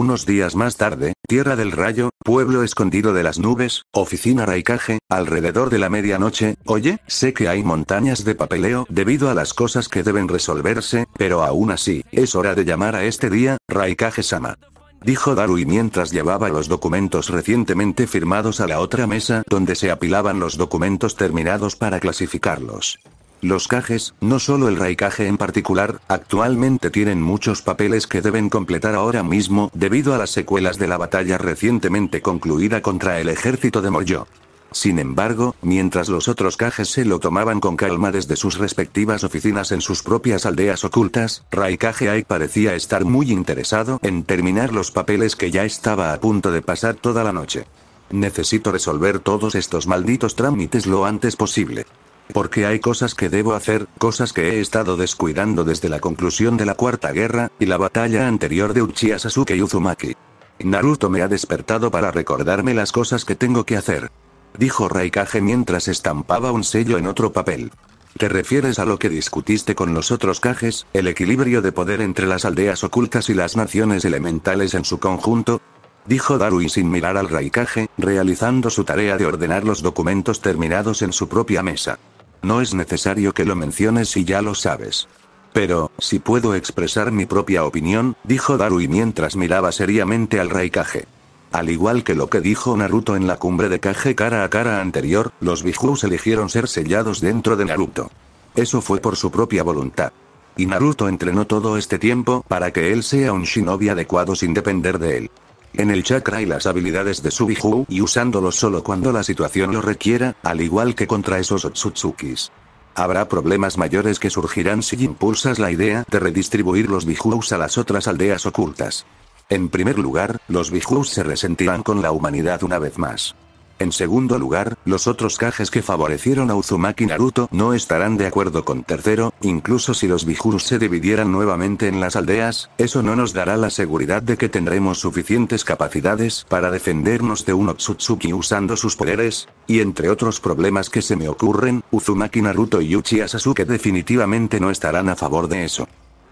Unos días más tarde, Tierra del Rayo, pueblo escondido de las nubes, oficina Raikage, alrededor de la medianoche, oye, sé que hay montañas de papeleo debido a las cosas que deben resolverse, pero aún así, es hora de llamar a este día, Raikage-sama. Dijo Darui mientras llevaba los documentos recientemente firmados a la otra mesa donde se apilaban los documentos terminados para clasificarlos. Los cajes, no solo el Raikage en particular, actualmente tienen muchos papeles que deben completar ahora mismo debido a las secuelas de la batalla recientemente concluida contra el ejército de Moyo. Sin embargo, mientras los otros cajes se lo tomaban con calma desde sus respectivas oficinas en sus propias aldeas ocultas, Raikage Aik parecía estar muy interesado en terminar los papeles que ya estaba a punto de pasar toda la noche. Necesito resolver todos estos malditos trámites lo antes posible. Porque hay cosas que debo hacer, cosas que he estado descuidando desde la conclusión de la Cuarta Guerra, y la batalla anterior de Uchiha Sasuke y Uzumaki. Naruto me ha despertado para recordarme las cosas que tengo que hacer. Dijo Raikage mientras estampaba un sello en otro papel. ¿Te refieres a lo que discutiste con los otros cajes, el equilibrio de poder entre las aldeas ocultas y las naciones elementales en su conjunto? Dijo Darui sin mirar al Raikage, realizando su tarea de ordenar los documentos terminados en su propia mesa. No es necesario que lo menciones si ya lo sabes. Pero, si puedo expresar mi propia opinión, dijo Darui mientras miraba seriamente al rey Kage. Al igual que lo que dijo Naruto en la cumbre de Kage cara a cara anterior, los Bijus eligieron ser sellados dentro de Naruto. Eso fue por su propia voluntad. Y Naruto entrenó todo este tiempo para que él sea un shinobi adecuado sin depender de él en el chakra y las habilidades de su Bijuu y usándolo solo cuando la situación lo requiera, al igual que contra esos Otsutsukis. Habrá problemas mayores que surgirán si impulsas la idea de redistribuir los Bijus a las otras aldeas ocultas. En primer lugar, los Bijus se resentirán con la humanidad una vez más. En segundo lugar, los otros cajes que favorecieron a Uzumaki Naruto no estarán de acuerdo con tercero, incluso si los Bijurus se dividieran nuevamente en las aldeas, eso no nos dará la seguridad de que tendremos suficientes capacidades para defendernos de un Otsutsuki usando sus poderes, y entre otros problemas que se me ocurren, Uzumaki Naruto y Uchiha Sasuke definitivamente no estarán a favor de eso.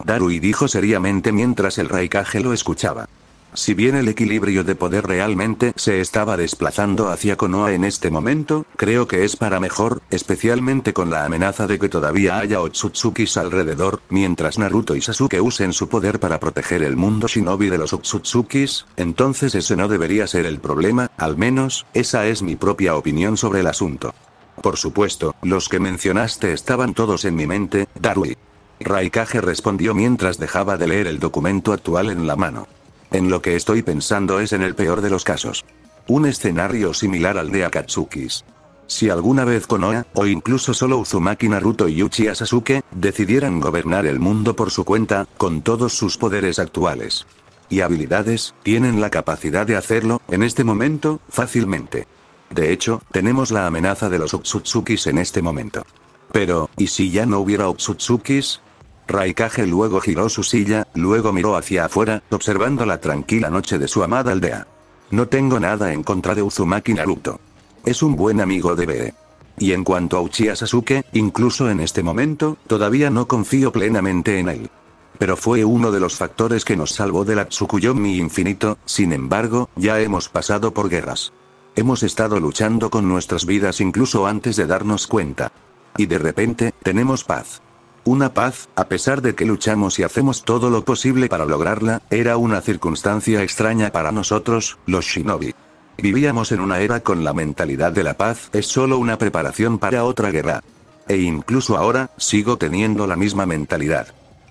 Darui dijo seriamente mientras el Raikage lo escuchaba. Si bien el equilibrio de poder realmente se estaba desplazando hacia Konoha en este momento, creo que es para mejor, especialmente con la amenaza de que todavía haya Otsutsukis alrededor, mientras Naruto y Sasuke usen su poder para proteger el mundo shinobi de los Otsutsukis, entonces ese no debería ser el problema, al menos, esa es mi propia opinión sobre el asunto. Por supuesto, los que mencionaste estaban todos en mi mente, Darui. Raikage respondió mientras dejaba de leer el documento actual en la mano. En lo que estoy pensando es en el peor de los casos. Un escenario similar al de Akatsukis. Si alguna vez Konoha, o incluso solo Uzumaki Naruto y Uchiha Sasuke, decidieran gobernar el mundo por su cuenta, con todos sus poderes actuales y habilidades, tienen la capacidad de hacerlo, en este momento, fácilmente. De hecho, tenemos la amenaza de los Otsutsukis en este momento. Pero, ¿y si ya no hubiera Otsutsukis? Raikage luego giró su silla, luego miró hacia afuera, observando la tranquila noche de su amada aldea. No tengo nada en contra de Uzumaki Naruto. Es un buen amigo de Bee. Y en cuanto a Uchiha Sasuke, incluso en este momento, todavía no confío plenamente en él. Pero fue uno de los factores que nos salvó de la Tsukuyomi infinito, sin embargo, ya hemos pasado por guerras. Hemos estado luchando con nuestras vidas incluso antes de darnos cuenta. Y de repente, tenemos paz. Una paz, a pesar de que luchamos y hacemos todo lo posible para lograrla, era una circunstancia extraña para nosotros, los shinobi. Vivíamos en una era con la mentalidad de la paz es solo una preparación para otra guerra. E incluso ahora, sigo teniendo la misma mentalidad.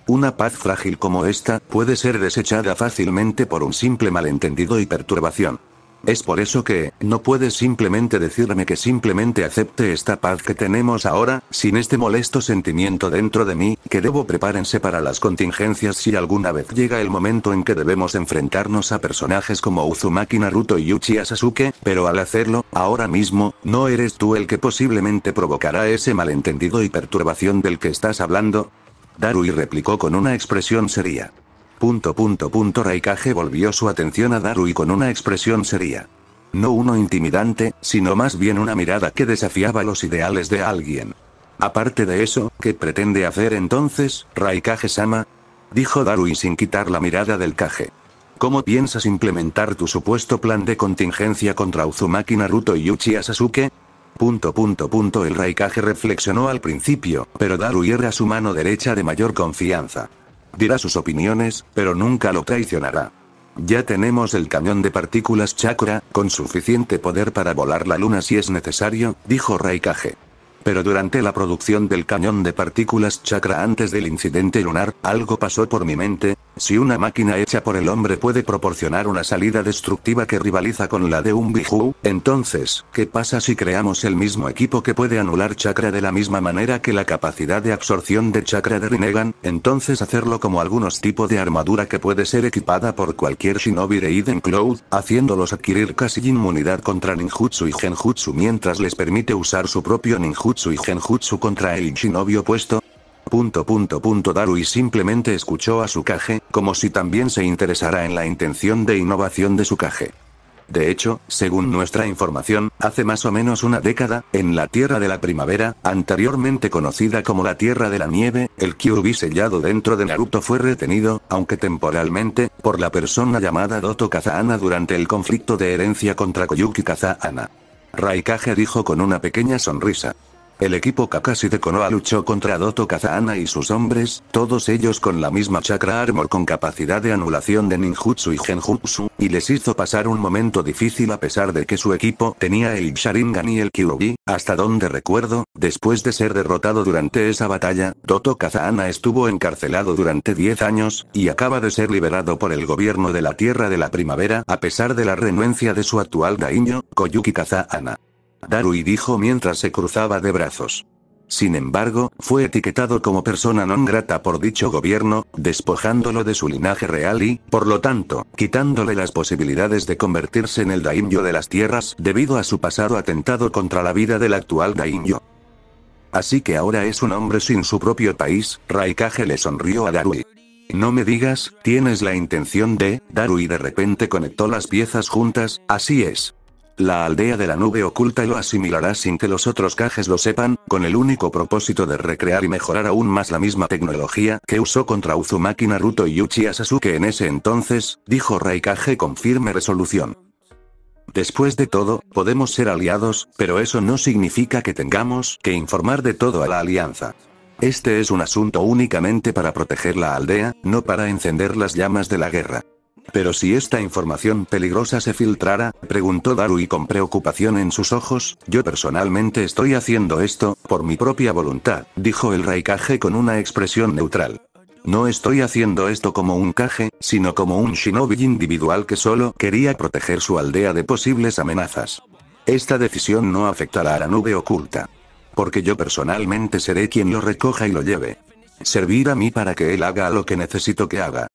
Una paz frágil como esta puede ser desechada fácilmente por un simple malentendido y perturbación. Es por eso que, no puedes simplemente decirme que simplemente acepte esta paz que tenemos ahora, sin este molesto sentimiento dentro de mí, que debo prepárense para las contingencias si alguna vez llega el momento en que debemos enfrentarnos a personajes como Uzumaki Naruto y Uchiha Sasuke, pero al hacerlo, ahora mismo, no eres tú el que posiblemente provocará ese malentendido y perturbación del que estás hablando. Darui replicó con una expresión seria. Punto punto Raikage volvió su atención a Darui con una expresión seria. No uno intimidante, sino más bien una mirada que desafiaba los ideales de alguien. Aparte de eso, ¿qué pretende hacer entonces, Raikage-sama? Dijo Darui sin quitar la mirada del Kage. ¿Cómo piensas implementar tu supuesto plan de contingencia contra Uzumaki Naruto y Uchiha Sasuke? Punto punto punto el Raikage reflexionó al principio, pero Daru era su mano derecha de mayor confianza dirá sus opiniones, pero nunca lo traicionará. Ya tenemos el cañón de partículas chakra, con suficiente poder para volar la luna si es necesario, dijo Raikage. Pero durante la producción del cañón de partículas chakra antes del incidente lunar, algo pasó por mi mente, si una máquina hecha por el hombre puede proporcionar una salida destructiva que rivaliza con la de un Biju, entonces, ¿qué pasa si creamos el mismo equipo que puede anular chakra de la misma manera que la capacidad de absorción de chakra de Rinnegan? Entonces hacerlo como algunos tipos de armadura que puede ser equipada por cualquier shinobi de Eden Cloud, haciéndolos adquirir casi inmunidad contra ninjutsu y genjutsu mientras les permite usar su propio ninjutsu su contra el shinobi puesto. Punto Darui simplemente escuchó a su caje, como si también se interesara en la intención de innovación de su caje. De hecho, según nuestra información, hace más o menos una década, en la Tierra de la Primavera, anteriormente conocida como la Tierra de la Nieve, el Kyuubi sellado dentro de Naruto fue retenido, aunque temporalmente, por la persona llamada Doto Kazaana durante el conflicto de herencia contra Koyuki Kazaana. Raikage dijo con una pequeña sonrisa. El equipo Kakashi de Konoha luchó contra Doto Kazahana y sus hombres, todos ellos con la misma chakra armor con capacidad de anulación de ninjutsu y genjutsu, y les hizo pasar un momento difícil a pesar de que su equipo tenía el Sharingan y el Kyuubi, hasta donde recuerdo, después de ser derrotado durante esa batalla, Doto Kazahana estuvo encarcelado durante 10 años, y acaba de ser liberado por el gobierno de la Tierra de la Primavera a pesar de la renuencia de su actual daño, Koyuki Kazahana. Darui dijo mientras se cruzaba de brazos. Sin embargo, fue etiquetado como persona non grata por dicho gobierno, despojándolo de su linaje real y, por lo tanto, quitándole las posibilidades de convertirse en el daimyo de las tierras debido a su pasado atentado contra la vida del actual daimyo. Así que ahora es un hombre sin su propio país, Raikage le sonrió a Darui. No me digas, tienes la intención de, Darui de repente conectó las piezas juntas, así es. La aldea de la nube oculta lo asimilará sin que los otros cajes lo sepan, con el único propósito de recrear y mejorar aún más la misma tecnología que usó contra Uzumaki Naruto y Uchiha Sasuke en ese entonces, dijo Raikage con firme resolución. Después de todo, podemos ser aliados, pero eso no significa que tengamos que informar de todo a la alianza. Este es un asunto únicamente para proteger la aldea, no para encender las llamas de la guerra. Pero si esta información peligrosa se filtrara, preguntó Darui con preocupación en sus ojos, yo personalmente estoy haciendo esto, por mi propia voluntad, dijo el Raikage con una expresión neutral. No estoy haciendo esto como un caje, sino como un shinobi individual que solo quería proteger su aldea de posibles amenazas. Esta decisión no afectará a la nube oculta. Porque yo personalmente seré quien lo recoja y lo lleve. Servir a mí para que él haga lo que necesito que haga.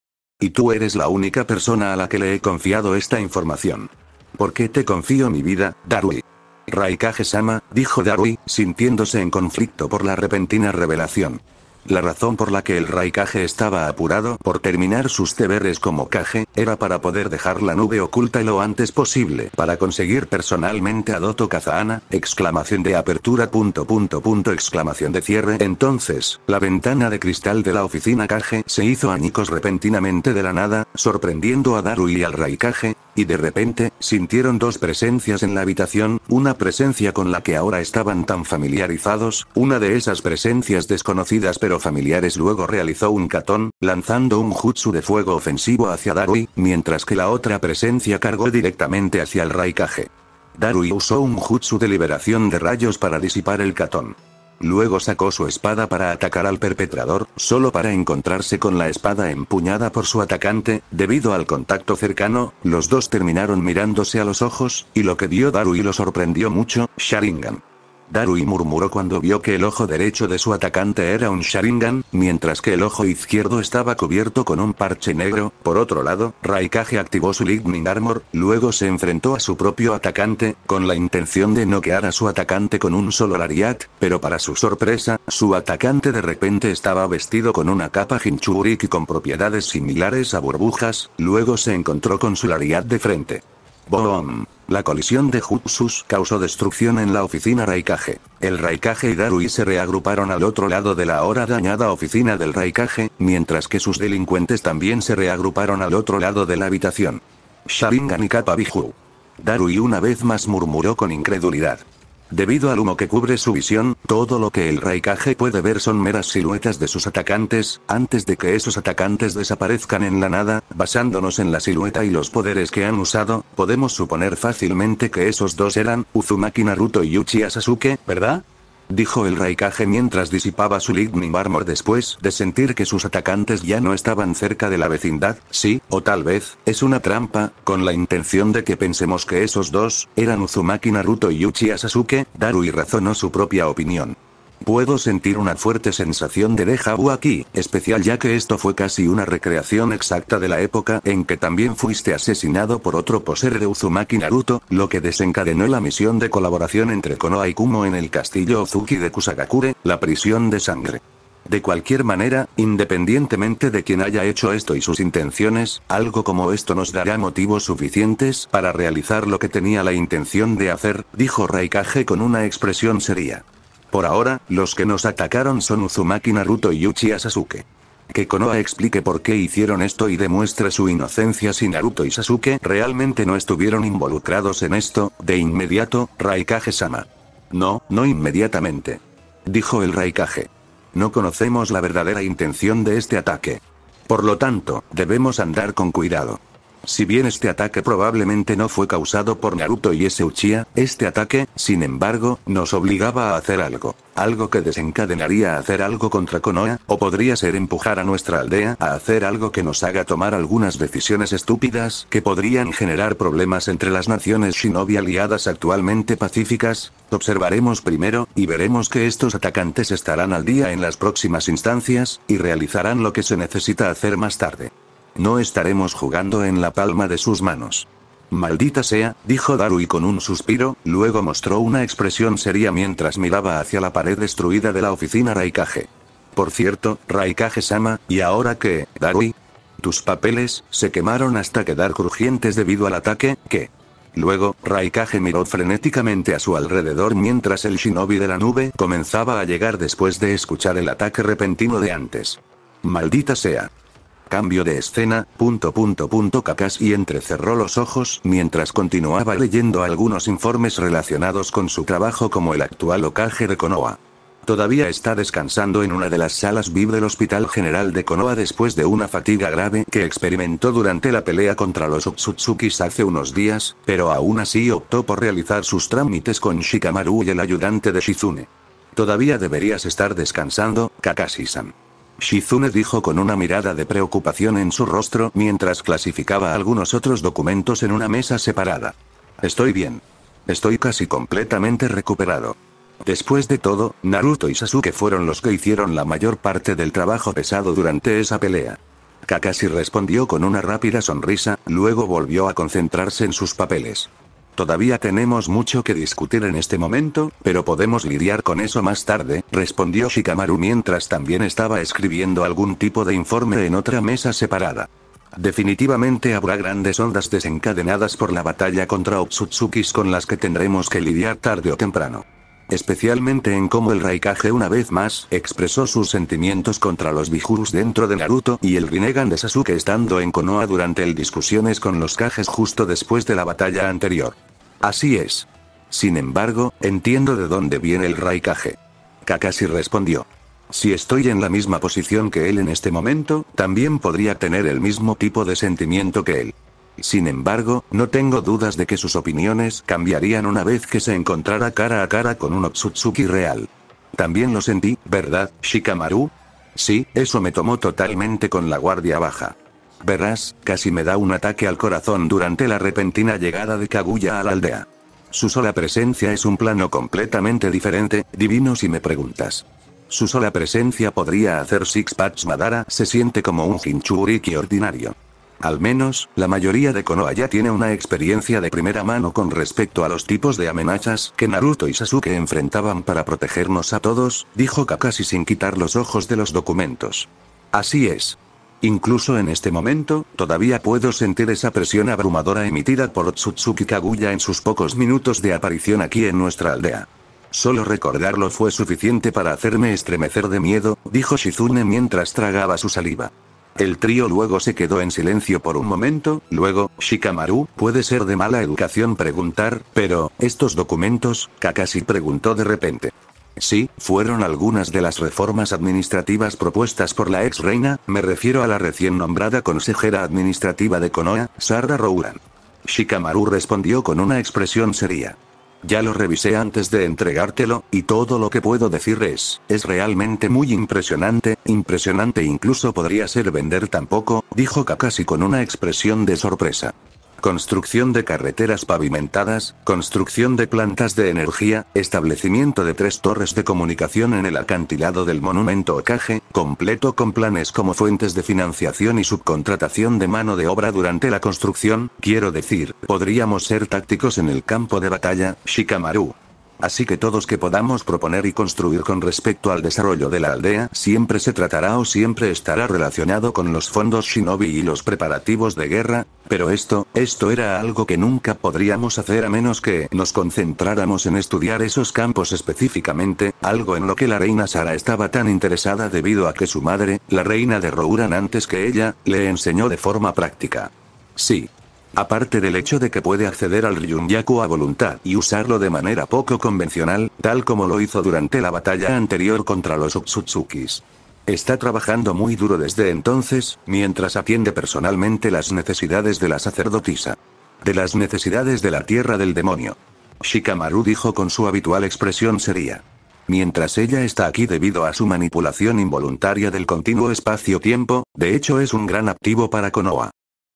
Y tú eres la única persona a la que le he confiado esta información. ¿Por qué te confío mi vida, Darui? Raikage-sama, dijo Darui, sintiéndose en conflicto por la repentina revelación. La razón por la que el Raikage estaba apurado por terminar sus deberes como Kage, era para poder dejar la nube oculta lo antes posible, para conseguir personalmente a Doto Kazahana, exclamación de apertura punto punto punto exclamación de cierre. Entonces, la ventana de cristal de la oficina Kage se hizo añicos repentinamente de la nada, sorprendiendo a Daru y al Raikage. Y de repente, sintieron dos presencias en la habitación, una presencia con la que ahora estaban tan familiarizados, una de esas presencias desconocidas pero familiares luego realizó un catón, lanzando un jutsu de fuego ofensivo hacia Darui, mientras que la otra presencia cargó directamente hacia el Raikage. Darui usó un jutsu de liberación de rayos para disipar el catón. Luego sacó su espada para atacar al perpetrador, solo para encontrarse con la espada empuñada por su atacante, debido al contacto cercano, los dos terminaron mirándose a los ojos, y lo que dio Darui lo sorprendió mucho, Sharingan. Darui murmuró cuando vio que el ojo derecho de su atacante era un Sharingan, mientras que el ojo izquierdo estaba cubierto con un parche negro. Por otro lado, Raikage activó su Lightning Armor, luego se enfrentó a su propio atacante, con la intención de noquear a su atacante con un solo lariat, pero para su sorpresa, su atacante de repente estaba vestido con una capa Hinchuriki con propiedades similares a burbujas, luego se encontró con su lariat de frente. La colisión de Jutsus causó destrucción en la oficina Raikage. El Raikage y Darui se reagruparon al otro lado de la ahora dañada oficina del Raikage, mientras que sus delincuentes también se reagruparon al otro lado de la habitación. Sharingan y Kappa Darui una vez más murmuró con incredulidad. Debido al humo que cubre su visión, todo lo que el Raikage puede ver son meras siluetas de sus atacantes, antes de que esos atacantes desaparezcan en la nada, basándonos en la silueta y los poderes que han usado, podemos suponer fácilmente que esos dos eran, Uzumaki Naruto y Uchiha Sasuke, ¿verdad? dijo el Raikage mientras disipaba su Lightning Armor después de sentir que sus atacantes ya no estaban cerca de la vecindad, sí, o tal vez, es una trampa, con la intención de que pensemos que esos dos, eran Uzumaki Naruto y Uchiha Sasuke, Daru y razonó su propia opinión. Puedo sentir una fuerte sensación de deja vu aquí, especial ya que esto fue casi una recreación exacta de la época en que también fuiste asesinado por otro poser de Uzumaki Naruto, lo que desencadenó la misión de colaboración entre Konoha y Kumo en el castillo Ozuki de Kusagakure, la prisión de sangre. De cualquier manera, independientemente de quien haya hecho esto y sus intenciones, algo como esto nos dará motivos suficientes para realizar lo que tenía la intención de hacer, dijo Raikage con una expresión seria. Por ahora, los que nos atacaron son Uzumaki Naruto y Uchiha Sasuke. Que Konoha explique por qué hicieron esto y demuestre su inocencia si Naruto y Sasuke realmente no estuvieron involucrados en esto, de inmediato, Raikage-sama. No, no inmediatamente. Dijo el Raikage. No conocemos la verdadera intención de este ataque. Por lo tanto, debemos andar con cuidado. Si bien este ataque probablemente no fue causado por Naruto y ese Uchiha, este ataque, sin embargo, nos obligaba a hacer algo. Algo que desencadenaría hacer algo contra Konoha, o podría ser empujar a nuestra aldea a hacer algo que nos haga tomar algunas decisiones estúpidas que podrían generar problemas entre las naciones shinobi aliadas actualmente pacíficas. Observaremos primero, y veremos que estos atacantes estarán al día en las próximas instancias, y realizarán lo que se necesita hacer más tarde. No estaremos jugando en la palma de sus manos. Maldita sea, dijo Darui con un suspiro, luego mostró una expresión seria mientras miraba hacia la pared destruida de la oficina Raikage. Por cierto, Raikage-sama, ¿y ahora qué, Darui? Tus papeles, se quemaron hasta quedar crujientes debido al ataque, ¿qué? Luego, Raikage miró frenéticamente a su alrededor mientras el shinobi de la nube comenzaba a llegar después de escuchar el ataque repentino de antes. Maldita sea, Cambio de escena, punto punto punto Kakashi entrecerró los ojos mientras continuaba leyendo algunos informes relacionados con su trabajo como el actual ocaje de Konoha. Todavía está descansando en una de las salas VIP del Hospital General de Konoha después de una fatiga grave que experimentó durante la pelea contra los Otsutsukis hace unos días, pero aún así optó por realizar sus trámites con Shikamaru y el ayudante de Shizune. Todavía deberías estar descansando, Kakashi-san. Shizune dijo con una mirada de preocupación en su rostro mientras clasificaba algunos otros documentos en una mesa separada. Estoy bien. Estoy casi completamente recuperado. Después de todo, Naruto y Sasuke fueron los que hicieron la mayor parte del trabajo pesado durante esa pelea. Kakashi respondió con una rápida sonrisa, luego volvió a concentrarse en sus papeles. Todavía tenemos mucho que discutir en este momento, pero podemos lidiar con eso más tarde, respondió Shikamaru mientras también estaba escribiendo algún tipo de informe en otra mesa separada. Definitivamente habrá grandes ondas desencadenadas por la batalla contra Otsutsukis con las que tendremos que lidiar tarde o temprano. Especialmente en cómo el Raikage una vez más expresó sus sentimientos contra los Bijurus dentro de Naruto y el Rinnegan de Sasuke estando en Konoha durante el discusiones con los Kages justo después de la batalla anterior. Así es. Sin embargo, entiendo de dónde viene el raikage. Kakashi respondió. Si estoy en la misma posición que él en este momento, también podría tener el mismo tipo de sentimiento que él. Sin embargo, no tengo dudas de que sus opiniones cambiarían una vez que se encontrara cara a cara con un Otsutsuki real. También lo sentí, ¿verdad, Shikamaru? Sí, eso me tomó totalmente con la guardia baja. Verás, casi me da un ataque al corazón durante la repentina llegada de Kaguya a la aldea. Su sola presencia es un plano completamente diferente, divino si me preguntas. Su sola presencia podría hacer Six Patch Madara se siente como un Hinchuriki ordinario. Al menos, la mayoría de Konoha ya tiene una experiencia de primera mano con respecto a los tipos de amenazas que Naruto y Sasuke enfrentaban para protegernos a todos, dijo Kakashi sin quitar los ojos de los documentos. Así es, Incluso en este momento, todavía puedo sentir esa presión abrumadora emitida por Tsutsuki Kaguya en sus pocos minutos de aparición aquí en nuestra aldea. Solo recordarlo fue suficiente para hacerme estremecer de miedo, dijo Shizune mientras tragaba su saliva. El trío luego se quedó en silencio por un momento, luego, Shikamaru, puede ser de mala educación preguntar, pero, ¿estos documentos? Kakashi preguntó de repente. Sí, fueron algunas de las reformas administrativas propuestas por la ex reina, me refiero a la recién nombrada consejera administrativa de Konoha, Sarda Rouran. Shikamaru respondió con una expresión seria. Ya lo revisé antes de entregártelo, y todo lo que puedo decir es, es realmente muy impresionante, impresionante incluso podría ser vender tampoco, dijo Kakashi con una expresión de sorpresa construcción de carreteras pavimentadas, construcción de plantas de energía, establecimiento de tres torres de comunicación en el acantilado del monumento Ocaje, completo con planes como fuentes de financiación y subcontratación de mano de obra durante la construcción, quiero decir, podríamos ser tácticos en el campo de batalla, Shikamaru. Así que todos que podamos proponer y construir con respecto al desarrollo de la aldea siempre se tratará o siempre estará relacionado con los fondos shinobi y los preparativos de guerra, pero esto, esto era algo que nunca podríamos hacer a menos que nos concentráramos en estudiar esos campos específicamente, algo en lo que la reina Sara estaba tan interesada debido a que su madre, la reina de Rouran antes que ella, le enseñó de forma práctica. Sí, Aparte del hecho de que puede acceder al Ryunyaku a voluntad y usarlo de manera poco convencional, tal como lo hizo durante la batalla anterior contra los Utsutsukis Está trabajando muy duro desde entonces, mientras atiende personalmente las necesidades de la sacerdotisa. De las necesidades de la tierra del demonio. Shikamaru dijo con su habitual expresión seria. Mientras ella está aquí debido a su manipulación involuntaria del continuo espacio-tiempo, de hecho es un gran activo para Konoha.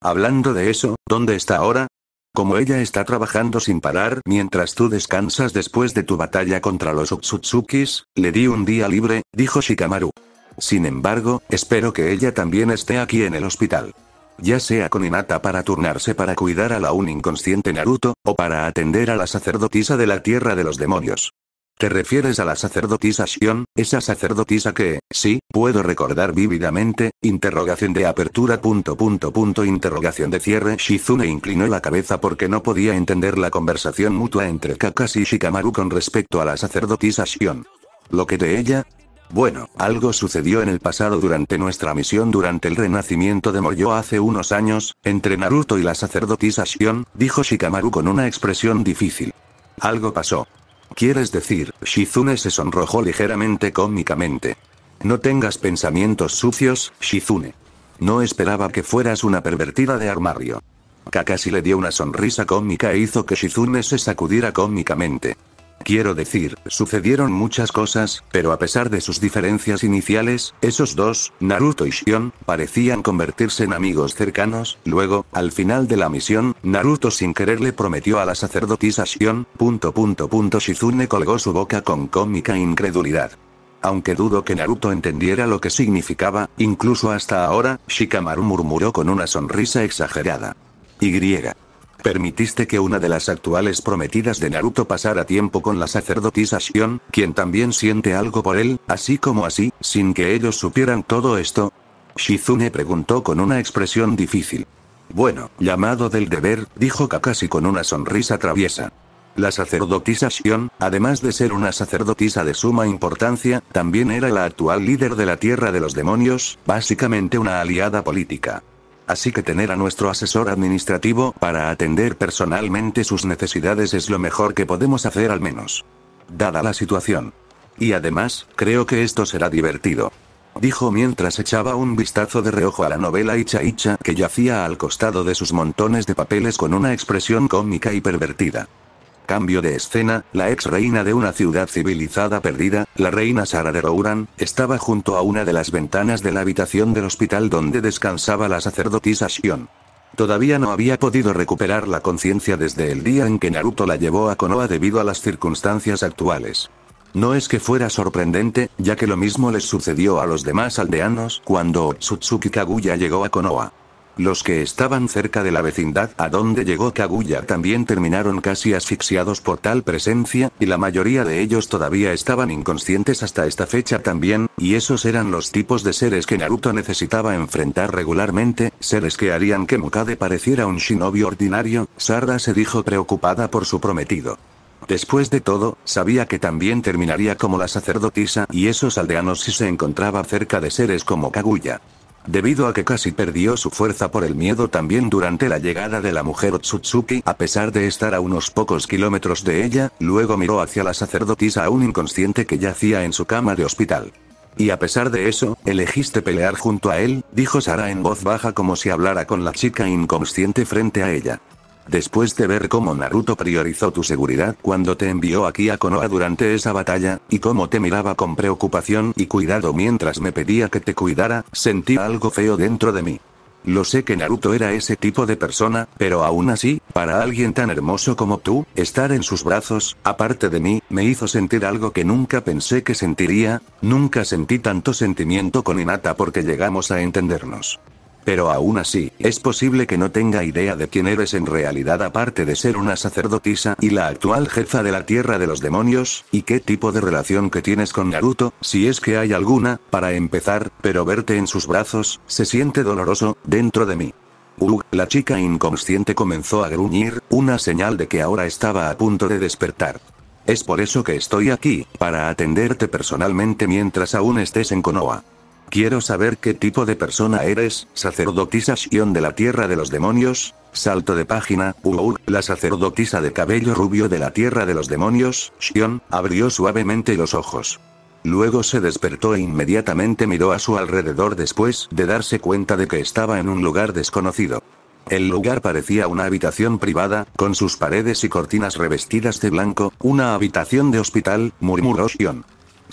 Hablando de eso, ¿dónde está ahora? Como ella está trabajando sin parar mientras tú descansas después de tu batalla contra los Utsutsukis, le di un día libre, dijo Shikamaru. Sin embargo, espero que ella también esté aquí en el hospital. Ya sea con Inata para turnarse para cuidar a la un inconsciente Naruto, o para atender a la sacerdotisa de la tierra de los demonios. Te refieres a la sacerdotisa Shion, esa sacerdotisa que, sí, puedo recordar vívidamente, interrogación de apertura punto punto punto interrogación de cierre Shizune inclinó la cabeza porque no podía entender la conversación mutua entre Kakashi y Shikamaru con respecto a la sacerdotisa Shion. ¿Lo que de ella? Bueno, algo sucedió en el pasado durante nuestra misión durante el renacimiento de Moyo hace unos años, entre Naruto y la sacerdotisa Shion, dijo Shikamaru con una expresión difícil. Algo pasó. ¿Quieres decir? Shizune se sonrojó ligeramente cómicamente. No tengas pensamientos sucios, Shizune. No esperaba que fueras una pervertida de armario. Kakashi le dio una sonrisa cómica e hizo que Shizune se sacudiera cómicamente. Quiero decir, sucedieron muchas cosas, pero a pesar de sus diferencias iniciales, esos dos, Naruto y Shion, parecían convertirse en amigos cercanos, luego, al final de la misión, Naruto sin querer le prometió a la sacerdotisa Shion, punto punto punto Shizune colgó su boca con cómica incredulidad. Aunque dudo que Naruto entendiera lo que significaba, incluso hasta ahora, Shikamaru murmuró con una sonrisa exagerada. Y. Permitiste que una de las actuales prometidas de Naruto pasara tiempo con la sacerdotisa Shion, quien también siente algo por él, así como así, sin que ellos supieran todo esto. Shizune preguntó con una expresión difícil. Bueno, llamado del deber, dijo Kakashi con una sonrisa traviesa. La sacerdotisa Shion, además de ser una sacerdotisa de suma importancia, también era la actual líder de la Tierra de los Demonios, básicamente una aliada política. Así que tener a nuestro asesor administrativo para atender personalmente sus necesidades es lo mejor que podemos hacer al menos. Dada la situación. Y además, creo que esto será divertido. Dijo mientras echaba un vistazo de reojo a la novela Icha Icha que yacía al costado de sus montones de papeles con una expresión cómica y pervertida. Cambio de escena, la ex reina de una ciudad civilizada perdida, la reina Sara de Rouran, estaba junto a una de las ventanas de la habitación del hospital donde descansaba la sacerdotisa Shion. Todavía no había podido recuperar la conciencia desde el día en que Naruto la llevó a Konoha debido a las circunstancias actuales. No es que fuera sorprendente, ya que lo mismo les sucedió a los demás aldeanos cuando Otsutsuki Kaguya llegó a Konoha. Los que estaban cerca de la vecindad a donde llegó Kaguya también terminaron casi asfixiados por tal presencia, y la mayoría de ellos todavía estaban inconscientes hasta esta fecha también, y esos eran los tipos de seres que Naruto necesitaba enfrentar regularmente, seres que harían que Mukade pareciera un shinobi ordinario, Sarda se dijo preocupada por su prometido. Después de todo, sabía que también terminaría como la sacerdotisa y esos aldeanos si se encontraba cerca de seres como Kaguya. Debido a que casi perdió su fuerza por el miedo también durante la llegada de la mujer Otsutsuki, a pesar de estar a unos pocos kilómetros de ella, luego miró hacia la sacerdotisa aún inconsciente que yacía en su cama de hospital. Y a pesar de eso, elegiste pelear junto a él, dijo Sara en voz baja como si hablara con la chica inconsciente frente a ella. Después de ver cómo Naruto priorizó tu seguridad cuando te envió aquí a Konoha durante esa batalla, y cómo te miraba con preocupación y cuidado mientras me pedía que te cuidara, sentí algo feo dentro de mí. Lo sé que Naruto era ese tipo de persona, pero aún así, para alguien tan hermoso como tú, estar en sus brazos, aparte de mí, me hizo sentir algo que nunca pensé que sentiría, nunca sentí tanto sentimiento con Hinata porque llegamos a entendernos. Pero aún así, es posible que no tenga idea de quién eres en realidad aparte de ser una sacerdotisa y la actual jefa de la Tierra de los Demonios, y qué tipo de relación que tienes con Naruto, si es que hay alguna, para empezar, pero verte en sus brazos, se siente doloroso, dentro de mí. Uh, la chica inconsciente comenzó a gruñir, una señal de que ahora estaba a punto de despertar. Es por eso que estoy aquí, para atenderte personalmente mientras aún estés en Konoha. Quiero saber qué tipo de persona eres, sacerdotisa Xion de la tierra de los demonios. Salto de página, la sacerdotisa de cabello rubio de la tierra de los demonios, Shion, abrió suavemente los ojos. Luego se despertó e inmediatamente miró a su alrededor después de darse cuenta de que estaba en un lugar desconocido. El lugar parecía una habitación privada, con sus paredes y cortinas revestidas de blanco, una habitación de hospital, murmuró Shion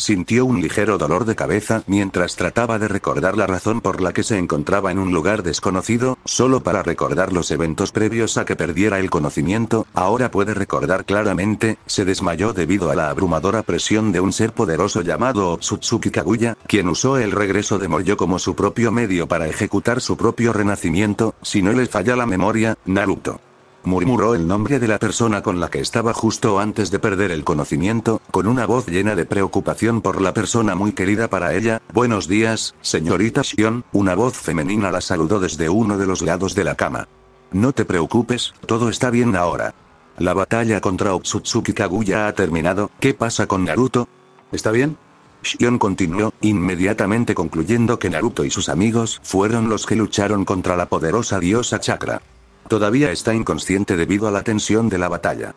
sintió un ligero dolor de cabeza mientras trataba de recordar la razón por la que se encontraba en un lugar desconocido, solo para recordar los eventos previos a que perdiera el conocimiento, ahora puede recordar claramente, se desmayó debido a la abrumadora presión de un ser poderoso llamado Otsutsuki Kaguya, quien usó el regreso de Moyo como su propio medio para ejecutar su propio renacimiento, si no le falla la memoria, Naruto murmuró el nombre de la persona con la que estaba justo antes de perder el conocimiento, con una voz llena de preocupación por la persona muy querida para ella. Buenos días, señorita Shion, una voz femenina la saludó desde uno de los lados de la cama. No te preocupes, todo está bien ahora. La batalla contra Otsutsuki Kaguya ha terminado, ¿qué pasa con Naruto? ¿Está bien? Shion continuó, inmediatamente concluyendo que Naruto y sus amigos fueron los que lucharon contra la poderosa diosa Chakra. Todavía está inconsciente debido a la tensión de la batalla.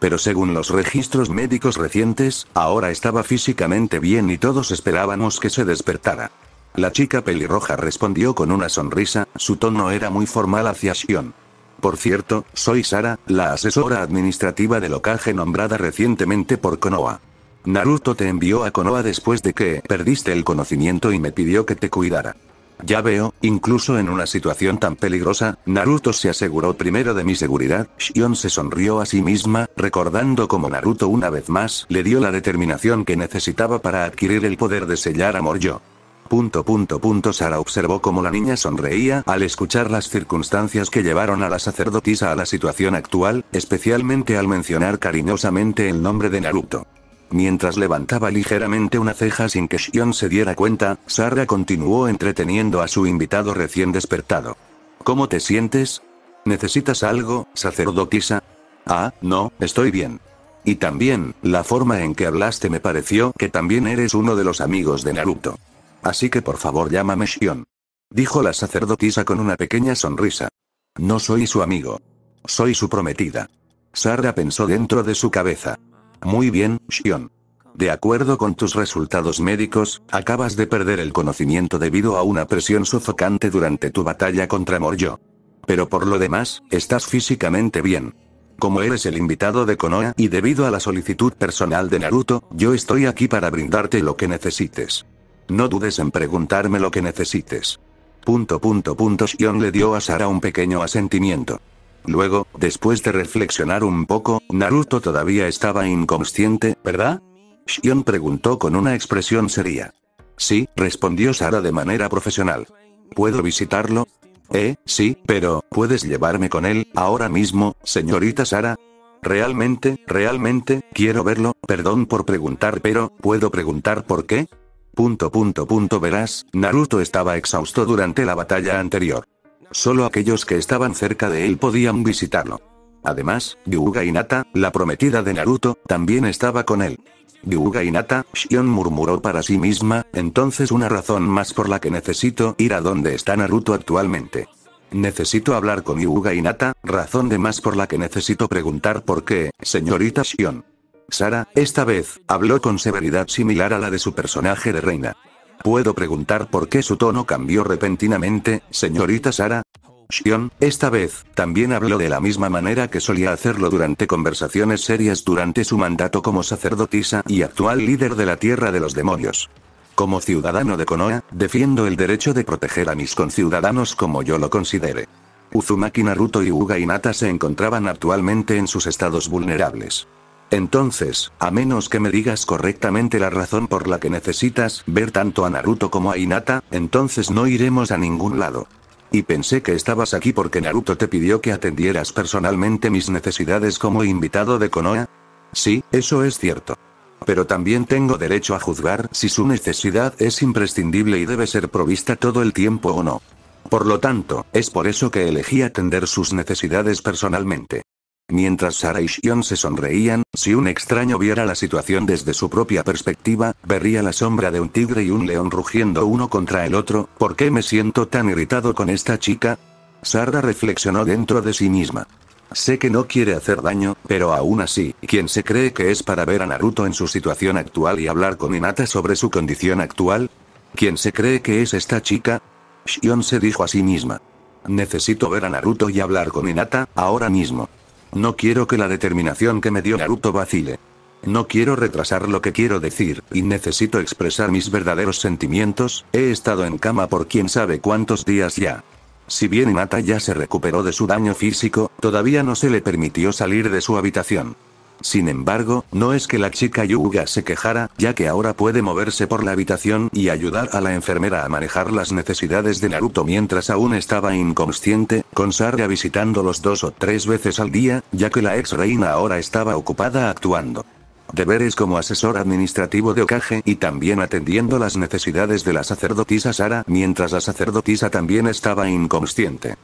Pero según los registros médicos recientes, ahora estaba físicamente bien y todos esperábamos que se despertara. La chica pelirroja respondió con una sonrisa, su tono era muy formal hacia Shion. Por cierto, soy Sara, la asesora administrativa del ocaje nombrada recientemente por Konoha. Naruto te envió a Konoha después de que perdiste el conocimiento y me pidió que te cuidara. Ya veo, incluso en una situación tan peligrosa, Naruto se aseguró primero de mi seguridad, Shion se sonrió a sí misma, recordando cómo Naruto una vez más le dio la determinación que necesitaba para adquirir el poder de sellar amor. Yo. Punto punto punto Sara observó cómo la niña sonreía al escuchar las circunstancias que llevaron a la sacerdotisa a la situación actual, especialmente al mencionar cariñosamente el nombre de Naruto. Mientras levantaba ligeramente una ceja sin que Shion se diera cuenta, Sarga continuó entreteniendo a su invitado recién despertado. ¿Cómo te sientes? ¿Necesitas algo, sacerdotisa? Ah, no, estoy bien. Y también, la forma en que hablaste me pareció que también eres uno de los amigos de Naruto. Así que por favor llámame Shion. Dijo la sacerdotisa con una pequeña sonrisa. No soy su amigo. Soy su prometida. Sarga pensó dentro de su cabeza. Muy bien, Shion. De acuerdo con tus resultados médicos, acabas de perder el conocimiento debido a una presión sofocante durante tu batalla contra Moryo. Pero por lo demás, estás físicamente bien. Como eres el invitado de Konoha y debido a la solicitud personal de Naruto, yo estoy aquí para brindarte lo que necesites. No dudes en preguntarme lo que necesites. Punto punto punto Shion le dio a Sara un pequeño asentimiento. Luego, después de reflexionar un poco, Naruto todavía estaba inconsciente, ¿verdad? Shion preguntó con una expresión seria. Sí, respondió Sara de manera profesional. ¿Puedo visitarlo? Eh, sí, pero, ¿puedes llevarme con él, ahora mismo, señorita Sara? Realmente, realmente, quiero verlo, perdón por preguntar, pero, ¿puedo preguntar por qué? Punto punto punto verás, Naruto estaba exhausto durante la batalla anterior. Solo aquellos que estaban cerca de él podían visitarlo. Además, Yuga Nata, la prometida de Naruto, también estaba con él. Yuga Nata, Shion murmuró para sí misma, entonces una razón más por la que necesito ir a donde está Naruto actualmente. Necesito hablar con Yuga Nata. razón de más por la que necesito preguntar por qué, señorita Shion. Sara, esta vez, habló con severidad similar a la de su personaje de reina. ¿Puedo preguntar por qué su tono cambió repentinamente, señorita Sara? Shion, esta vez, también habló de la misma manera que solía hacerlo durante conversaciones serias durante su mandato como sacerdotisa y actual líder de la Tierra de los Demonios. Como ciudadano de Konoha, defiendo el derecho de proteger a mis conciudadanos como yo lo considere. Uzumaki Naruto y Uga Inata se encontraban actualmente en sus estados vulnerables. Entonces, a menos que me digas correctamente la razón por la que necesitas ver tanto a Naruto como a Hinata, entonces no iremos a ningún lado. Y pensé que estabas aquí porque Naruto te pidió que atendieras personalmente mis necesidades como invitado de Konoha. Sí, eso es cierto. Pero también tengo derecho a juzgar si su necesidad es imprescindible y debe ser provista todo el tiempo o no. Por lo tanto, es por eso que elegí atender sus necesidades personalmente. Mientras Sara y Shion se sonreían, si un extraño viera la situación desde su propia perspectiva, vería la sombra de un tigre y un león rugiendo uno contra el otro, ¿por qué me siento tan irritado con esta chica? Sara reflexionó dentro de sí misma. Sé que no quiere hacer daño, pero aún así, ¿quién se cree que es para ver a Naruto en su situación actual y hablar con Inata sobre su condición actual? ¿Quién se cree que es esta chica? Shion se dijo a sí misma. Necesito ver a Naruto y hablar con Inata ahora mismo. No quiero que la determinación que me dio Naruto vacile. No quiero retrasar lo que quiero decir, y necesito expresar mis verdaderos sentimientos, he estado en cama por quién sabe cuántos días ya. Si bien Inata ya se recuperó de su daño físico, todavía no se le permitió salir de su habitación. Sin embargo, no es que la chica Yuga se quejara, ya que ahora puede moverse por la habitación y ayudar a la enfermera a manejar las necesidades de Naruto mientras aún estaba inconsciente, con Sarya visitándolos dos o tres veces al día, ya que la ex reina ahora estaba ocupada actuando deberes como asesor administrativo de Okage y también atendiendo las necesidades de la sacerdotisa Sara mientras la sacerdotisa también estaba inconsciente.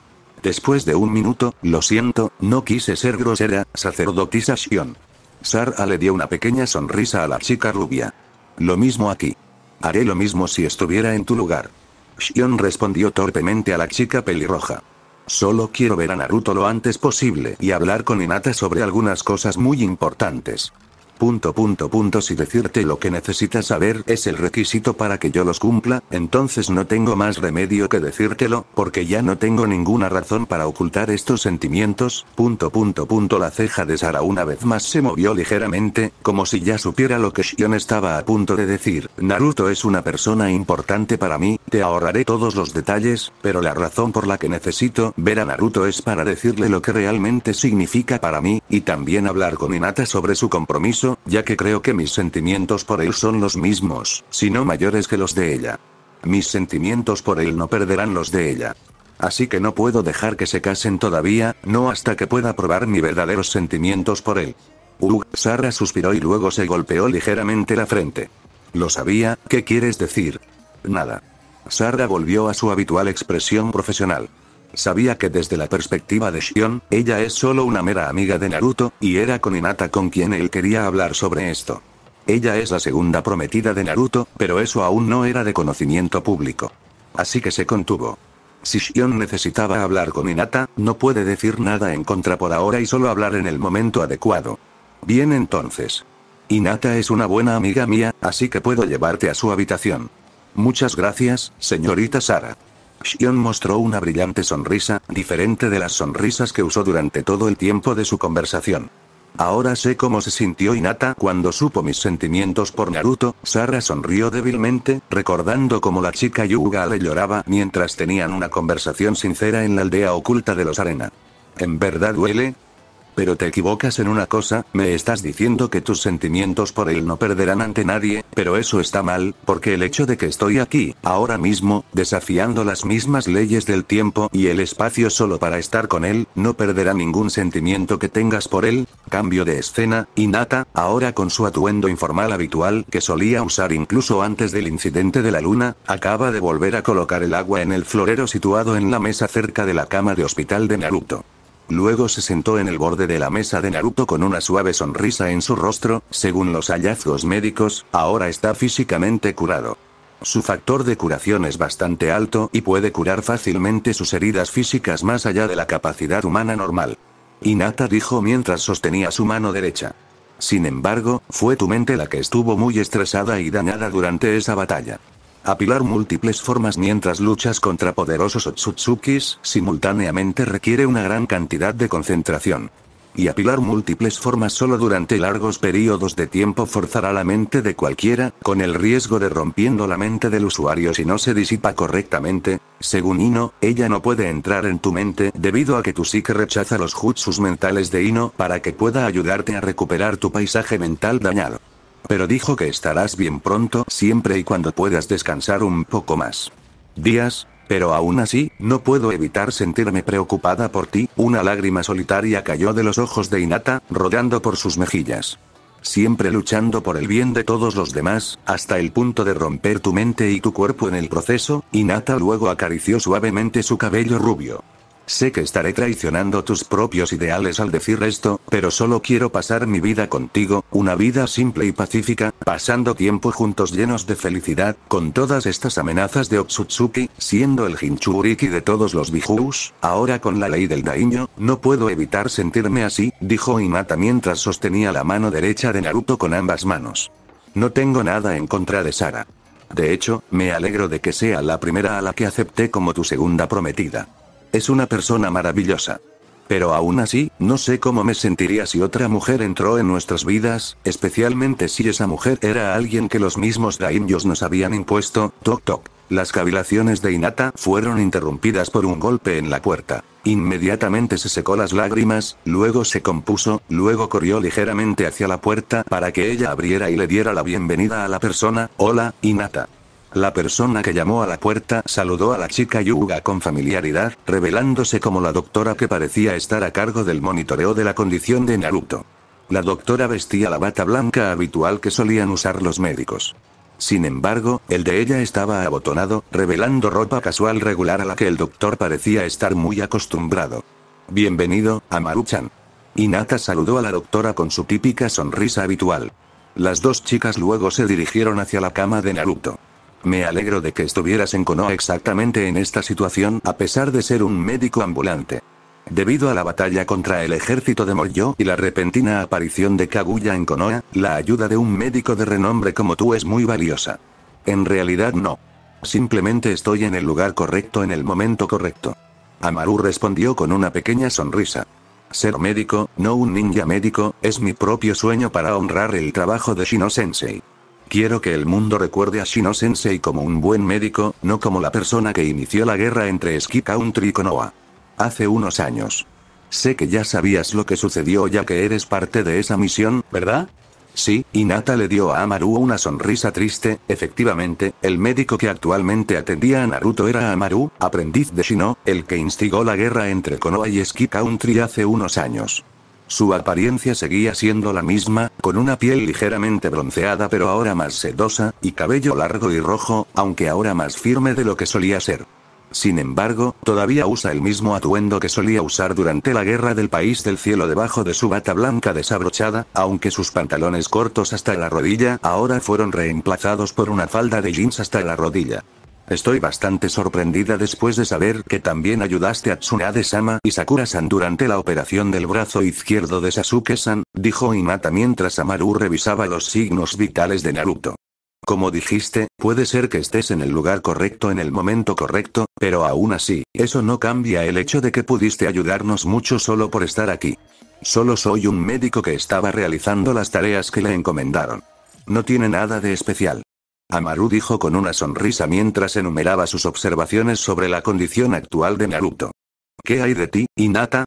Después de un minuto, lo siento, no quise ser grosera, sacerdotisa Shion. Sara le dio una pequeña sonrisa a la chica rubia. Lo mismo aquí. Haré lo mismo si estuviera en tu lugar. Shion respondió torpemente a la chica pelirroja. Solo quiero ver a Naruto lo antes posible y hablar con Inata sobre algunas cosas muy importantes. Punto punto punto si decirte lo que necesitas saber es el requisito para que yo los cumpla, entonces no tengo más remedio que decírtelo, porque ya no tengo ninguna razón para ocultar estos sentimientos, punto punto punto la ceja de Sara una vez más se movió ligeramente, como si ya supiera lo que Shion estaba a punto de decir, Naruto es una persona importante para mí, te ahorraré todos los detalles, pero la razón por la que necesito ver a Naruto es para decirle lo que realmente significa para mí, y también hablar con Hinata sobre su compromiso, ya que creo que mis sentimientos por él son los mismos, si no mayores que los de ella. Mis sentimientos por él no perderán los de ella. Así que no puedo dejar que se casen todavía, no hasta que pueda probar mis verdaderos sentimientos por él. Ugh, Sara suspiró y luego se golpeó ligeramente la frente. Lo sabía, ¿qué quieres decir? Nada. Sara volvió a su habitual expresión profesional. Sabía que desde la perspectiva de Shion, ella es solo una mera amiga de Naruto, y era con Inata con quien él quería hablar sobre esto. Ella es la segunda prometida de Naruto, pero eso aún no era de conocimiento público. Así que se contuvo. Si Shion necesitaba hablar con Inata, no puede decir nada en contra por ahora y solo hablar en el momento adecuado. Bien entonces. Inata es una buena amiga mía, así que puedo llevarte a su habitación. Muchas gracias, señorita Sara. Shion mostró una brillante sonrisa, diferente de las sonrisas que usó durante todo el tiempo de su conversación. Ahora sé cómo se sintió Inata cuando supo mis sentimientos por Naruto, Sara sonrió débilmente, recordando cómo la chica Yuga le lloraba mientras tenían una conversación sincera en la aldea oculta de los Arena. En verdad duele, pero te equivocas en una cosa, me estás diciendo que tus sentimientos por él no perderán ante nadie, pero eso está mal, porque el hecho de que estoy aquí, ahora mismo, desafiando las mismas leyes del tiempo y el espacio solo para estar con él, no perderá ningún sentimiento que tengas por él. Cambio de escena, y Nata, ahora con su atuendo informal habitual que solía usar incluso antes del incidente de la luna, acaba de volver a colocar el agua en el florero situado en la mesa cerca de la cama de hospital de Naruto. Luego se sentó en el borde de la mesa de Naruto con una suave sonrisa en su rostro, según los hallazgos médicos, ahora está físicamente curado. Su factor de curación es bastante alto y puede curar fácilmente sus heridas físicas más allá de la capacidad humana normal. Inata dijo mientras sostenía su mano derecha. Sin embargo, fue tu mente la que estuvo muy estresada y dañada durante esa batalla. Apilar múltiples formas mientras luchas contra poderosos Otsutsukis simultáneamente requiere una gran cantidad de concentración. Y apilar múltiples formas solo durante largos periodos de tiempo forzará la mente de cualquiera, con el riesgo de rompiendo la mente del usuario si no se disipa correctamente. Según Ino, ella no puede entrar en tu mente debido a que tu psique rechaza los jutsus mentales de Ino para que pueda ayudarte a recuperar tu paisaje mental dañado. Pero dijo que estarás bien pronto siempre y cuando puedas descansar un poco más. Días, pero aún así, no puedo evitar sentirme preocupada por ti, una lágrima solitaria cayó de los ojos de Inata, rodando por sus mejillas. Siempre luchando por el bien de todos los demás, hasta el punto de romper tu mente y tu cuerpo en el proceso, Inata luego acarició suavemente su cabello rubio. Sé que estaré traicionando tus propios ideales al decir esto, pero solo quiero pasar mi vida contigo, una vida simple y pacífica, pasando tiempo juntos llenos de felicidad, con todas estas amenazas de Otsutsuki, siendo el Hinchuriki de todos los Bijus, ahora con la ley del daño, no puedo evitar sentirme así, dijo Inata mientras sostenía la mano derecha de Naruto con ambas manos. No tengo nada en contra de Sara. De hecho, me alegro de que sea la primera a la que acepté como tu segunda prometida. Es una persona maravillosa. Pero aún así, no sé cómo me sentiría si otra mujer entró en nuestras vidas, especialmente si esa mujer era alguien que los mismos daimyos nos habían impuesto, toc toc. Las cavilaciones de Inata fueron interrumpidas por un golpe en la puerta. Inmediatamente se secó las lágrimas, luego se compuso, luego corrió ligeramente hacia la puerta para que ella abriera y le diera la bienvenida a la persona, hola, Inata. La persona que llamó a la puerta saludó a la chica Yuga con familiaridad, revelándose como la doctora que parecía estar a cargo del monitoreo de la condición de Naruto. La doctora vestía la bata blanca habitual que solían usar los médicos. Sin embargo, el de ella estaba abotonado, revelando ropa casual regular a la que el doctor parecía estar muy acostumbrado. Bienvenido, Amaru-chan. Inata saludó a la doctora con su típica sonrisa habitual. Las dos chicas luego se dirigieron hacia la cama de Naruto. Me alegro de que estuvieras en Konoha exactamente en esta situación a pesar de ser un médico ambulante. Debido a la batalla contra el ejército de Moyo y la repentina aparición de Kaguya en Konoha, la ayuda de un médico de renombre como tú es muy valiosa. En realidad no. Simplemente estoy en el lugar correcto en el momento correcto. Amaru respondió con una pequeña sonrisa. Ser médico, no un ninja médico, es mi propio sueño para honrar el trabajo de Shino Sensei. Quiero que el mundo recuerde a Shino Sensei como un buen médico, no como la persona que inició la guerra entre Ski Country y Konoha. Hace unos años. Sé que ya sabías lo que sucedió ya que eres parte de esa misión, ¿verdad? Sí, Inata le dio a Amaru una sonrisa triste, efectivamente, el médico que actualmente atendía a Naruto era Amaru, aprendiz de Shino, el que instigó la guerra entre Konoha y Ski Country hace unos años. Su apariencia seguía siendo la misma, con una piel ligeramente bronceada pero ahora más sedosa, y cabello largo y rojo, aunque ahora más firme de lo que solía ser. Sin embargo, todavía usa el mismo atuendo que solía usar durante la guerra del país del cielo debajo de su bata blanca desabrochada, aunque sus pantalones cortos hasta la rodilla ahora fueron reemplazados por una falda de jeans hasta la rodilla. Estoy bastante sorprendida después de saber que también ayudaste a Tsunade-sama y Sakura-san durante la operación del brazo izquierdo de Sasuke-san, dijo Imata mientras Amaru revisaba los signos vitales de Naruto. Como dijiste, puede ser que estés en el lugar correcto en el momento correcto, pero aún así, eso no cambia el hecho de que pudiste ayudarnos mucho solo por estar aquí. Solo soy un médico que estaba realizando las tareas que le encomendaron. No tiene nada de especial. Amaru dijo con una sonrisa mientras enumeraba sus observaciones sobre la condición actual de Naruto. ¿Qué hay de ti, Inata?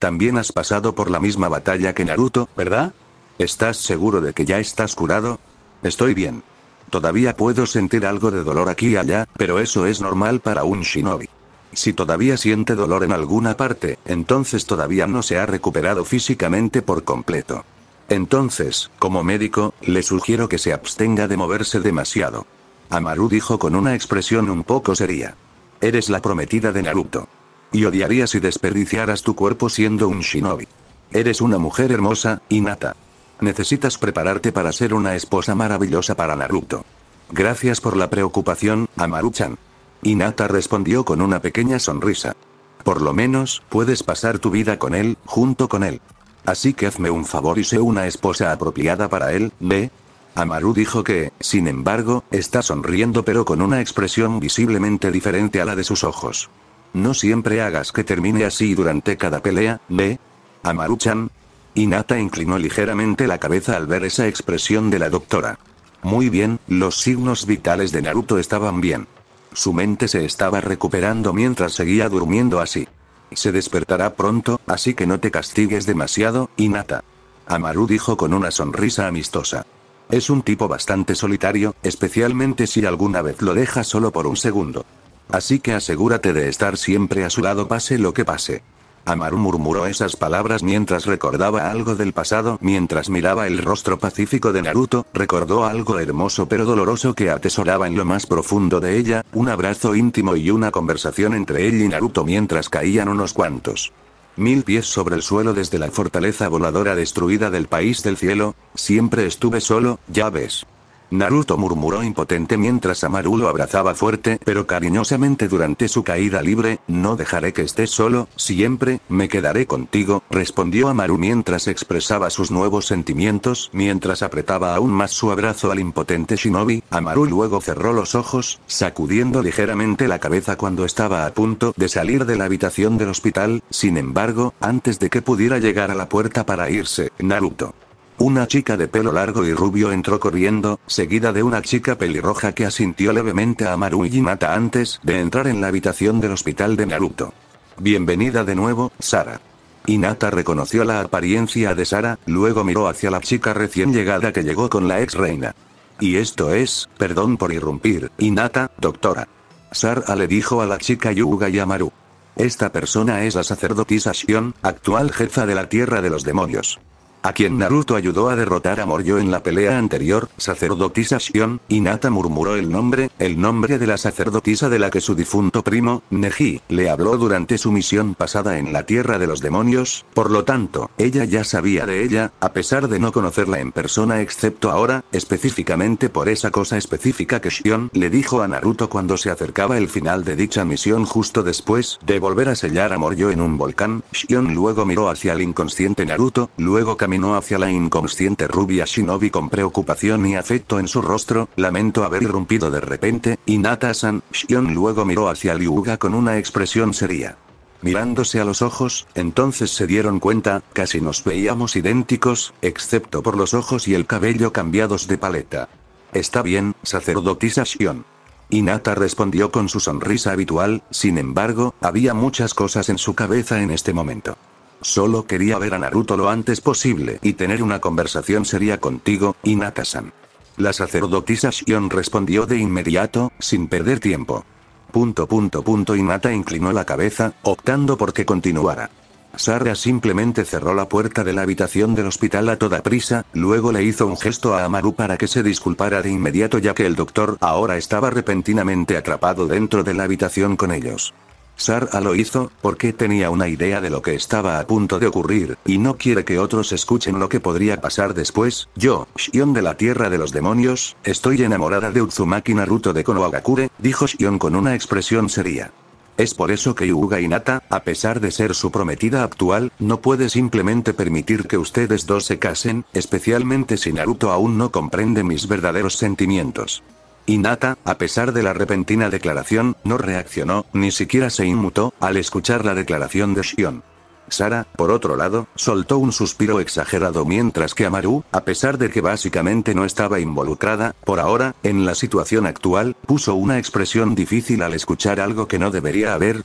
También has pasado por la misma batalla que Naruto, ¿verdad? ¿Estás seguro de que ya estás curado? Estoy bien. Todavía puedo sentir algo de dolor aquí y allá, pero eso es normal para un shinobi. Si todavía siente dolor en alguna parte, entonces todavía no se ha recuperado físicamente por completo. Entonces, como médico, le sugiero que se abstenga de moverse demasiado. Amaru dijo con una expresión un poco seria. Eres la prometida de Naruto. Y odiaría si desperdiciaras tu cuerpo siendo un shinobi. Eres una mujer hermosa, Inata. Necesitas prepararte para ser una esposa maravillosa para Naruto. Gracias por la preocupación, Amaru-chan. Inata respondió con una pequeña sonrisa. Por lo menos, puedes pasar tu vida con él, junto con él. Así que hazme un favor y sé una esposa apropiada para él, ¿ve? Amaru dijo que, sin embargo, está sonriendo pero con una expresión visiblemente diferente a la de sus ojos. No siempre hagas que termine así durante cada pelea, ¿ve? Amaru-chan. Inata inclinó ligeramente la cabeza al ver esa expresión de la doctora. Muy bien, los signos vitales de Naruto estaban bien. Su mente se estaba recuperando mientras seguía durmiendo así. Se despertará pronto, así que no te castigues demasiado, Inata. Amaru dijo con una sonrisa amistosa. Es un tipo bastante solitario, especialmente si alguna vez lo deja solo por un segundo. Así que asegúrate de estar siempre a su lado pase lo que pase. Amaru murmuró esas palabras mientras recordaba algo del pasado, mientras miraba el rostro pacífico de Naruto, recordó algo hermoso pero doloroso que atesoraba en lo más profundo de ella, un abrazo íntimo y una conversación entre él y Naruto mientras caían unos cuantos. Mil pies sobre el suelo desde la fortaleza voladora destruida del país del cielo, siempre estuve solo, ya ves. Naruto murmuró impotente mientras Amaru lo abrazaba fuerte pero cariñosamente durante su caída libre, no dejaré que estés solo, siempre, me quedaré contigo, respondió Amaru mientras expresaba sus nuevos sentimientos, mientras apretaba aún más su abrazo al impotente shinobi, Amaru luego cerró los ojos, sacudiendo ligeramente la cabeza cuando estaba a punto de salir de la habitación del hospital, sin embargo, antes de que pudiera llegar a la puerta para irse, Naruto. Una chica de pelo largo y rubio entró corriendo, seguida de una chica pelirroja que asintió levemente a Maru y Mata antes de entrar en la habitación del hospital de Naruto. Bienvenida de nuevo, Sara. Inata reconoció la apariencia de Sara, luego miró hacia la chica recién llegada que llegó con la ex reina. Y esto es, perdón por irrumpir, Inata, doctora. Sara le dijo a la chica Yuga Maru. Esta persona es la sacerdotisa Shion, actual jefa de la Tierra de los Demonios. A quien Naruto ayudó a derrotar a Morio en la pelea anterior, sacerdotisa Shion, Nata murmuró el nombre, el nombre de la sacerdotisa de la que su difunto primo, Neji, le habló durante su misión pasada en la Tierra de los Demonios, por lo tanto, ella ya sabía de ella, a pesar de no conocerla en persona excepto ahora, específicamente por esa cosa específica que Shion le dijo a Naruto cuando se acercaba el final de dicha misión justo después de volver a sellar a Morio en un volcán, Shion luego miró hacia el inconsciente Naruto, luego caminó hacia la inconsciente rubia Shinobi con preocupación y afecto en su rostro, lamento haber irrumpido de repente, y Nata-san, Shion luego miró hacia Liuga con una expresión seria. Mirándose a los ojos, entonces se dieron cuenta, casi nos veíamos idénticos, excepto por los ojos y el cabello cambiados de paleta. Está bien, sacerdotisa Shion. Inata respondió con su sonrisa habitual, sin embargo, había muchas cosas en su cabeza en este momento. Solo quería ver a Naruto lo antes posible y tener una conversación seria contigo, inata san La sacerdotisa Shion respondió de inmediato, sin perder tiempo. Punto punto punto Inata inclinó la cabeza, optando por que continuara. Sara simplemente cerró la puerta de la habitación del hospital a toda prisa, luego le hizo un gesto a Amaru para que se disculpara de inmediato ya que el doctor ahora estaba repentinamente atrapado dentro de la habitación con ellos. Sara lo hizo, porque tenía una idea de lo que estaba a punto de ocurrir, y no quiere que otros escuchen lo que podría pasar después. Yo, Shion de la Tierra de los Demonios, estoy enamorada de Uzumaki Naruto de Konohagakure, dijo Shion con una expresión seria. Es por eso que Yuga Nata, a pesar de ser su prometida actual, no puede simplemente permitir que ustedes dos se casen, especialmente si Naruto aún no comprende mis verdaderos sentimientos. Y Nata, a pesar de la repentina declaración, no reaccionó, ni siquiera se inmutó, al escuchar la declaración de Shion. Sara, por otro lado, soltó un suspiro exagerado mientras que Amaru, a pesar de que básicamente no estaba involucrada, por ahora, en la situación actual, puso una expresión difícil al escuchar algo que no debería haber,